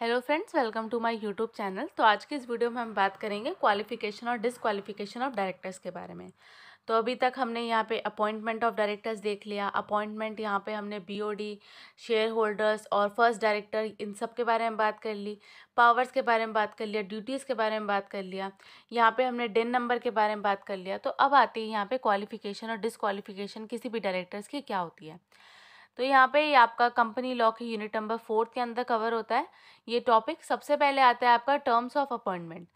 Hello friends welcome to my YouTube channel तो आज के इस वीडियो में हम बात करेंगे क्वालिफिकेशन और डिसक्वालिफिकेशन ऑफ डायरेक्टर्स के बारे में तो अभी तक हमने यहाँ पे अपॉइंटमेंट ऑफ डायरेक्टर्स देख लिया अपॉइंटमेंट यहाँ पे हमने बीओडी शेयर होल्डर्स और फर्स्ट डायरेक्टर इन सब के बारे में बात कर ली पावर्स के बारे में बात कर लिया ड्यूटीज़ के बारे में बात कर लिया यहाँ पे हमने डेन नंबर के बारे में बात कर लिया तो अब आती है यहाँ पे क्वालिफिकेशन और डिसक्वालिफिकेशन किसी भी डायरेक्टर्स की क्या होती है तो यहाँ पे ये आपका कंपनी लॉ के यूनिट नंबर फोर्थ के अंदर कवर होता है ये टॉपिक सबसे पहले आता है आपका टर्म्स ऑफ अपॉइंटमेंट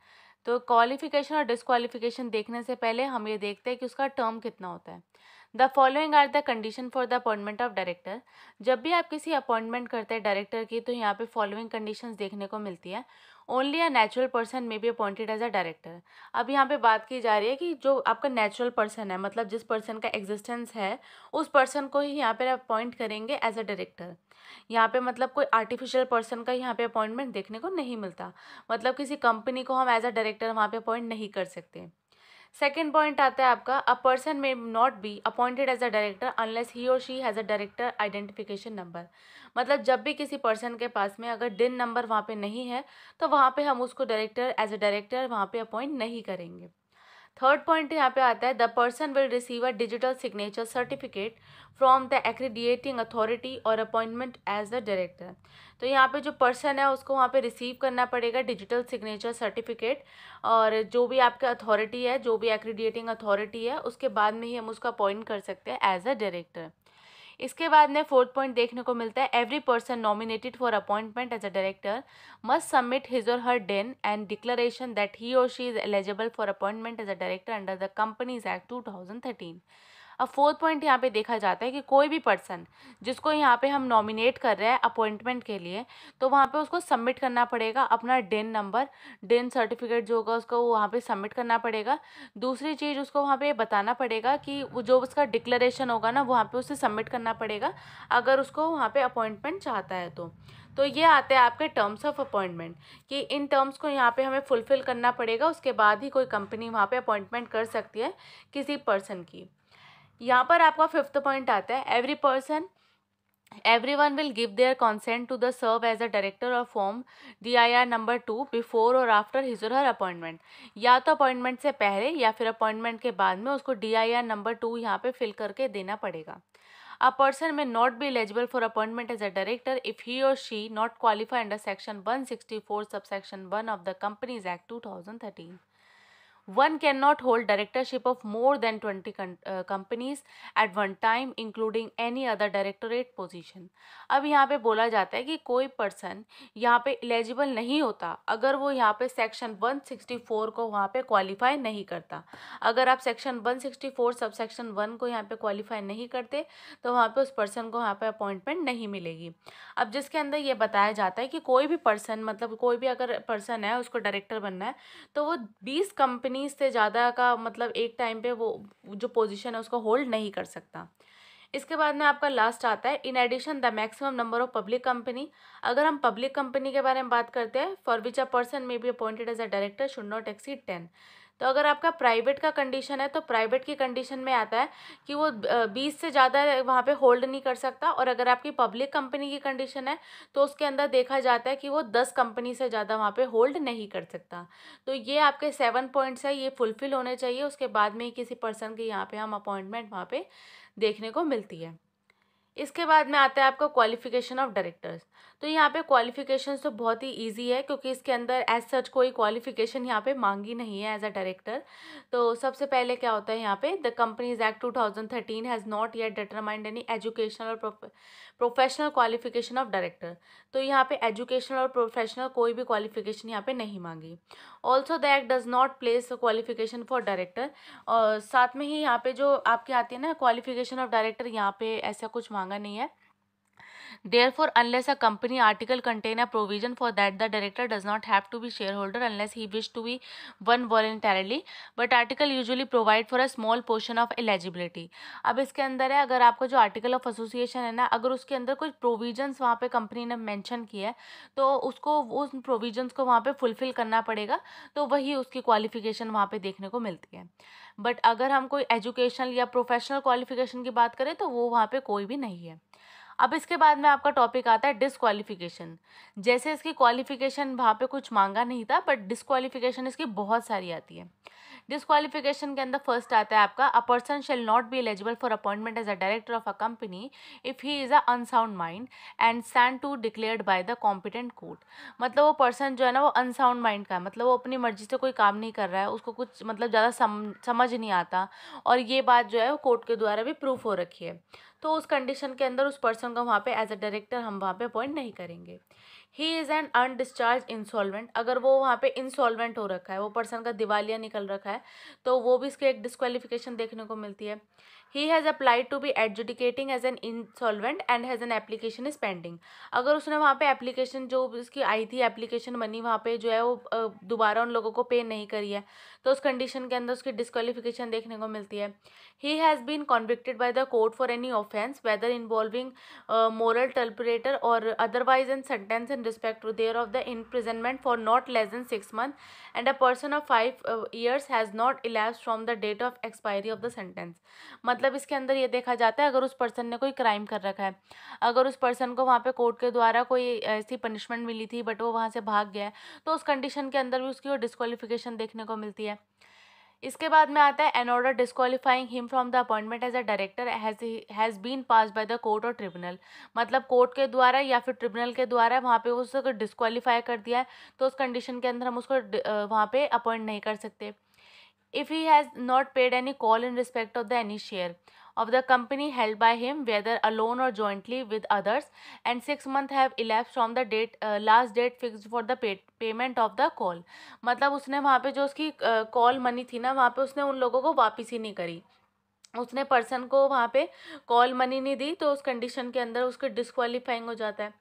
तो क्वालिफिकेशन और डिसक्वालिफिकेशन देखने से पहले हम ये देखते हैं कि उसका टर्म कितना होता है the following are the condition for the appointment of director जब भी आप किसी अपॉइंटमेंट करते हैं डायरेक्टर की तो यहाँ पे फॉलोइंग कंडीशंस देखने को मिलती है only a natural person may be appointed as a director अब यहाँ पे बात की जा रही है कि जो आपका नेचुरल पर्सन है मतलब जिस पर्सन का एग्जिस्टेंस है उस पर्सन को ही यहाँ पर अपॉइंट करेंगे एज अ डायरेक्टर यहाँ पे मतलब कोई आर्टिफिशियल पर्सन का यहाँ पे अपॉइंटमेंट देखने को नहीं मिलता मतलब किसी कंपनी को हम एज अ डायरेक्टर वहाँ पे अपॉइंट नहीं कर सकते सेकेंड पॉइंट आता है आपका a person may not be appointed as a director unless he और she has a director identification number मतलब जब भी किसी पर्सन के पास में अगर डिन नंबर वहाँ पे नहीं है तो वहाँ पे हम उसको डायरेक्टर एज अ डायरेक्टर वहाँ पे अपॉइंट नहीं करेंगे थर्ड पॉइंट यहाँ पे आता है the person will receive a digital signature certificate from the accrediting authority और अपॉइंटमेंट एज द डायरेक्टर तो यहाँ पे जो पर्सन है उसको वहाँ पे रिसीव करना पड़ेगा डिजिटल सिग्नेचर सर्टिफिकेट और जो भी आपके अथॉरिटी है जो भी एक्रीडिएटिंग अथॉरिटी है उसके बाद में ही हम उसको अपॉइंट कर सकते हैं एज अ डायरेक्टर इसके बाद में फोर्थ पॉइंट देखने को मिलता है every person nominated for appointment as a director must submit his और her DIN and declaration that he और she is eligible for appointment as a director under the companies act two thousand thirteen अब fourth point यहाँ पे देखा जाता है कि कोई भी पर्सन जिसको यहाँ पे हम नॉमिनेट कर रहे हैं अपॉइंटमेंट के लिए तो वहाँ पे उसको सबमिट करना पड़ेगा अपना डेन नंबर डेन सर्टिफिकेट जो होगा उसको वहाँ पे सबमिट करना पड़ेगा दूसरी चीज़ उसको वहाँ पे बताना पड़ेगा कि जो उसका डिक्लरेशन होगा ना वहाँ पर उसे सबमिट करना पड़ेगा अगर उसको वहाँ पर अपॉइंटमेंट चाहता है तो तो ये आते हैं आपके टर्म्स ऑफ अपॉइंटमेंट कि इन टर्म्स को यहाँ पे हमें फुलफ़िल करना पड़ेगा उसके बाद ही कोई कंपनी वहाँ पे अपॉइंटमेंट कर सकती है किसी पर्सन की यहाँ पर आपका फिफ्थ पॉइंट आता है every person every one will give their consent to the serve as a director of form D I R number two before और आफ्टर हिज और हर अपॉइंटमेंट या तो अपॉइंटमेंट से पहले या फिर अपॉइंटमेंट के बाद में उसको D I R number two यहाँ पे फिल करके देना पड़ेगा a person may not be eligible for appointment as a director if he और she not qualify under section one sixty four sub section one of the companies act two thousand thirteen one can not hold directorship of more than twenty companies at one time including any other directorate position अब यहाँ पे बोला जाता है कि कोई person यहाँ पे एलिजिबल नहीं होता अगर वो यहाँ पे सेक्शन 164 को वहाँ पे क्वालिफाई नहीं करता अगर आप सेक्शन 164 सब सेक्शन वन को यहाँ पे क्वालिफाई नहीं करते तो वहाँ पे उस पर्सन को वहाँ पे अपॉइंटमेंट नहीं मिलेगी अब जिसके अंदर ये बताया जाता है कि कोई भी पर्सन मतलब कोई भी अगर पर्सन है उसको डायरेक्टर बनना है तो वो बीस कंपनी उन्नीस से ज़्यादा का मतलब एक टाइम पे वो जो पोजीशन है उसको होल्ड नहीं कर सकता इसके बाद में आपका लास्ट आता है in addition the maximum number of public company अगर हम पब्लिक कंपनी के बारे में बात करते हैं for which a person may be appointed as a director should not exceed ten तो अगर आपका प्राइवेट का कंडीशन है तो प्राइवेट की कंडीशन में आता है कि वो बीस से ज़्यादा वहाँ पे होल्ड नहीं कर सकता और अगर आपकी पब्लिक कंपनी की कंडीशन है तो उसके अंदर देखा जाता है कि वो दस कंपनी से ज़्यादा वहाँ पे होल्ड नहीं कर सकता तो ये आपके सेवन पॉइंट्स है ये फुलफ़िल होने चाहिए उसके बाद में ही किसी पर्सन की यहाँ पर हम अपॉइंटमेंट वहाँ पर देखने को मिलती है इसके बाद में आता है आपका क्वालिफिकेशन ऑफ डायरेक्टर्स तो यहाँ पे क्वालिफिकेशन तो बहुत ही इजी है क्योंकि इसके अंदर एज सच कोई क्वालिफिकेशन यहाँ पे मांगी नहीं है एज अ डायरेक्टर तो सबसे पहले क्या होता है यहाँ पे the companies act two thousand thirteen has not yet determined any educational और प्रोफेशनल क्वालिफिकेशन ऑफ डायरेक्टर तो यहाँ पे एजुकेशनल और प्रोफेशनल कोई भी क्वालिफिकेशन यहाँ पे नहीं मांगी also the act does not place qualification for director और साथ में ही यहाँ पे जो आपके आती है ना क्वालिफिकेशन ऑफ डायरेक्टर यहाँ पे ऐसा कुछ मांगा नहीं है Therefore, unless a company article contain a provision for that, the director does not have to be shareholder unless he wish to be one voluntarily. But article usually provide for a small portion of eligibility. अब इसके अंदर है अगर आपका जो article of association है ना अगर उसके अंदर कुछ प्रोविजंस वहाँ पे कंपनी ने मेंशन किया है तो उसको उन प्रोविजंस को वहाँ पे फुलफिल करना पड़ेगा तो वही उसकी क्वालिफिकेशन वहाँ पे देखने को मिलती है बट अगर हम कोई एजुकेशनल या प्रोफेशनल क्वालिफिकेशन की बात करें तो वो वहाँ पे कोई भी नहीं है अब इसके बाद में आपका टॉपिक आता है डिसक्वालिफिकेशन जैसे इसकी क्वालिफिकेशन वहाँ पे कुछ मांगा नहीं था बट डिसक्वालिफिकेशन इसकी बहुत सारी आती है डिसक्वालिफिकेशन के अंदर फर्स्ट आता है आपका a person shall not be eligible for appointment as a director of a company if he is a unsound mind and stands to declared by the competent court मतलब वो पर्सन जो है ना वो अनसाउंड माइंड का है मतलब वो अपनी मर्जी से कोई काम नहीं कर रहा है उसको कुछ मतलब ज़्यादा सम, समझ नहीं आता और ये बात जो है वो कोर्ट के द्वारा भी प्रूफ हो रखी है तो उस कंडीशन के अंदर उस पर्सन को वहाँ पे एज अ डायरेक्टर हम वहाँ पे अपॉइंट नहीं करेंगे he is an undischarged insolvent अगर वो वहाँ पे इंसॉलवेंट हो रखा है वो पर्सन का दिवालिया निकल रखा है तो वो भी इसके एक डिस्क्वालिफिकेशन देखने को मिलती है he has applied to be adjudicating as an insolvent and has an application is pending अगर उसने वहाँ पे एप्लीकेशन जो उसकी आई थी एप्लीकेशन बनी वहाँ पे जो है वो दोबारा उन लोगों को पे नहीं करी है तो उस कंडीशन के अंदर उसकी डिस्कालिफिकेशन देखने को मिलती है he has been convicted by the court for any offence whether involving moral turpitude और otherwise an sentence and respect to thereof the imprisonment for not less than 6 months and a person of 5 years has not elapsed from the date of expiry of the sentence मतलब इसके अंदर ये देखा जाता है अगर उस पर्सन ने कोई क्राइम कर रखा है अगर उस पर्सन को वहाँ पे कोर्ट के द्वारा कोई ऐसी पनिशमेंट मिली थी बट वो वहाँ से भाग गया है तो उस कंडीशन के अंदर भी उसकी वो डिस्कालिफिकेशन देखने को मिलती है इसके बाद में आता है an order disqualifying him from the appointment as a director has has been pass by the court और ट्रिब्यूनल मतलब कोर्ट के द्वारा या फिर ट्रिब्यूनल के द्वारा वहाँ पे उसको डिस्कालीफाई कर दिया है तो उस कंडीशन के अंदर हम उसको वहाँ पे अपॉइंट नहीं कर सकते if he has not paid any call in respect of the any share of the company held by him whether alone or jointly with others and 6 month have elapsed from the date uh, last date fixed for the pay, payment of the call मतलब उसने वहाँ पे जो उसकी call uh, money थी ना वहाँ पे उसने उन लोगों को वापस ही नहीं करी उसने पर्सन को वहाँ पे कॉल मनी नहीं दी तो उस कंडीशन के अंदर उसके डिसक्वालीफाइंग हो जाता है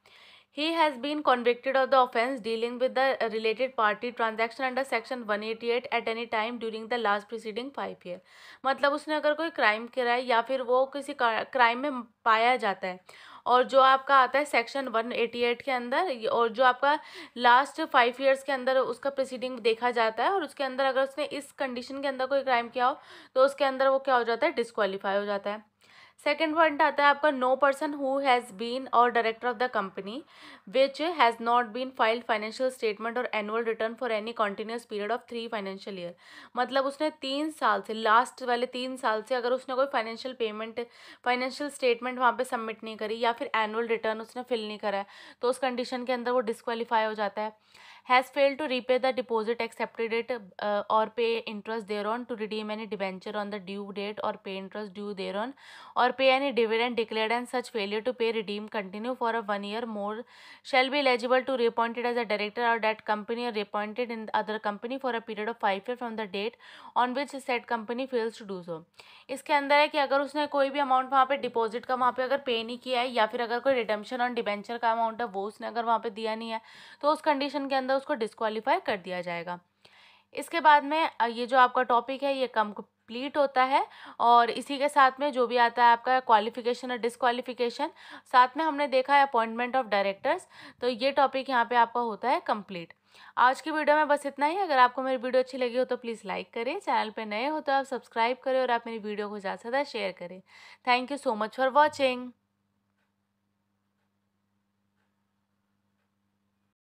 he has been convicted of the offence dealing with the uh, related party transaction under section 188 at any time during the last preceding five year मतलब उसने अगर कोई क्राइम किया है या फिर वो किसी क्राइम में पाया जाता है और जो आपका आता है सेक्शन 188 के अंदर और जो आपका लास्ट फाइव इयर्स के अंदर उसका प्रोसीडिंग देखा जाता है और उसके अंदर अगर उसने इस कंडीशन के अंदर कोई क्राइम किया हो तो उसके अंदर वो क्या हो जाता है डिस्कवालीफाई हो जाता है सेकेंड पॉइंट आता है आपका no person who has been और director of the company which has not been filed financial statement और annual return for any continuous period of three financial year मतलब उसने तीन साल से लास्ट वाले तीन साल से अगर उसने कोई फाइनेंशियल पेमेंट फाइनेंशियल स्टेटमेंट वहाँ पर सबमिट नहीं करी या फिर एनुअल रिटर्न उसने फिल नहीं करा है तो उस कंडीशन के अंदर वो डिस्कवालीफाई हो जाता है has failed to repay the deposit accepted it और pay interest there on to redeem any debenture on the due date और pay interest due there on और pay any dividend declare and such failure to pay redeem continue for a one year more shall be eligible to reappointed as a director और that company और reappointed in other company for a period of five year from the date on which said company fails to do so इसके अंदर है कि अगर उसने कोई भी अमाउंट वहाँ पे डिपॉजिट का वहाँ पे अगर पे नहीं किया है या फिर अगर कोई रिडम्शन ऑन डिवेंचर का अमाउंट है वो उसने अगर वहाँ पर दिया नहीं है तो उस कंडीशन के अंदर था उसको डिस्कवालीफाई कर दिया जाएगा इसके बाद में ये जो आपका टॉपिक है ये कम कंप्लीट होता है और इसी के साथ में जो भी आता है आपका क्वालिफिकेशन और डिसक्वालिफिकेशन साथ में हमने देखा है अपॉइंटमेंट ऑफ डायरेक्टर्स तो ये टॉपिक यहाँ पे आपका होता है कंप्लीट आज की वीडियो में बस इतना ही अगर आपको मेरी वीडियो अच्छी लगी हो तो प्लीज़ लाइक करें चैनल पे नए हो तो आप सब्सक्राइब करें और आप मेरी वीडियो को ज़्यादा से ज़्यादा शेयर करें thank you so much for watching